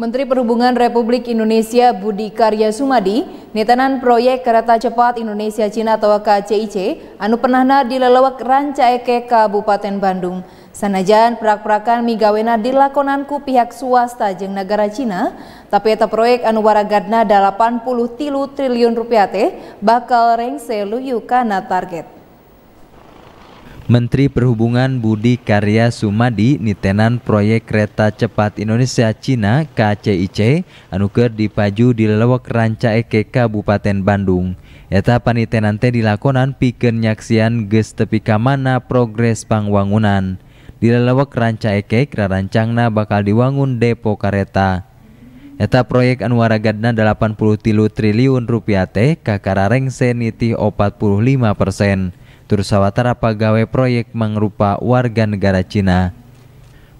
Menteri Perhubungan Republik Indonesia Budi Karya Sumadi, netanan proyek kereta cepat Indonesia Cina atau KCIC, anu penahna di lelewak Rancaeke Kabupaten Bandung. Sanajan prak-prakan migawena dilakonanku pihak swasta jeng negara Cina, tapi eta proyek anu waragadna 80 tilu triliun rupiah teh bakal rengse luyu kana target. Menteri Perhubungan Budi Karya Sumadi nitenan proyek kereta cepat Indonesia Cina KCIC anuker dipaju di lelewak Ranca Eke Kabupaten Bandung. Eta panitenan teh dilakonan pikeun nyaksian geus tepi ka progres pangwangunan. Di lelewak Ranca Eke rarancangna bakal diwangun depo kereta. Eta proyek anu gadna 80 triliun rupiah teh kakara rengse nitih 45 persen. Sawatara, pegawai proyek mangrupa warga negara Cina.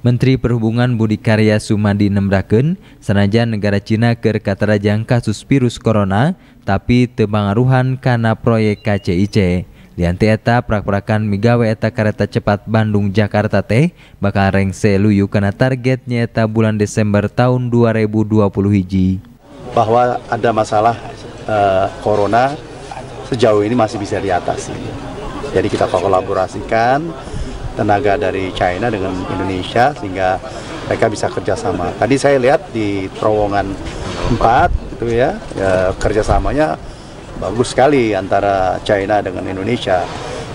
Menteri Perhubungan Budi Karya Sumadi nembraken senajan negara Cina keur katarajang kasus virus corona tapi tebangaruhan karena proyek KCIC. Lianti eta prak-prakan migawe eta kereta cepat Bandung Jakarta teh bakal rengse luyu karena targetnya eta bulan Desember tahun 2020 hiji. Bahwa ada masalah uh, corona sejauh ini masih bisa diatasi. Jadi kita kolaborasikan tenaga dari China dengan Indonesia sehingga mereka bisa kerjasama. Tadi saya lihat di terowongan 4 itu ya, ya kerjasamanya bagus sekali antara China dengan Indonesia.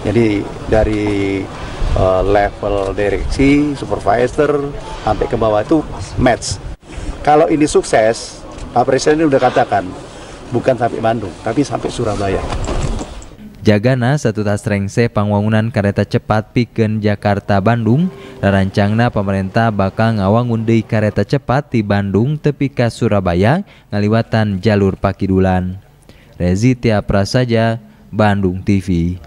Jadi dari uh, level direksi, supervisor sampai ke bawah itu match. Kalau ini sukses, Pak Presiden ini sudah katakan bukan sampai Bandung, tapi sampai Surabaya. Jagana satu tas rengse pangwangunan kereta cepat piken Jakarta Bandung Rancangna pemerintah bakal ngawangun di kereta cepat di Bandung tepi ke Surabaya ngaliwatan jalur Pakidulan Rezi Tiapra saja Bandung TV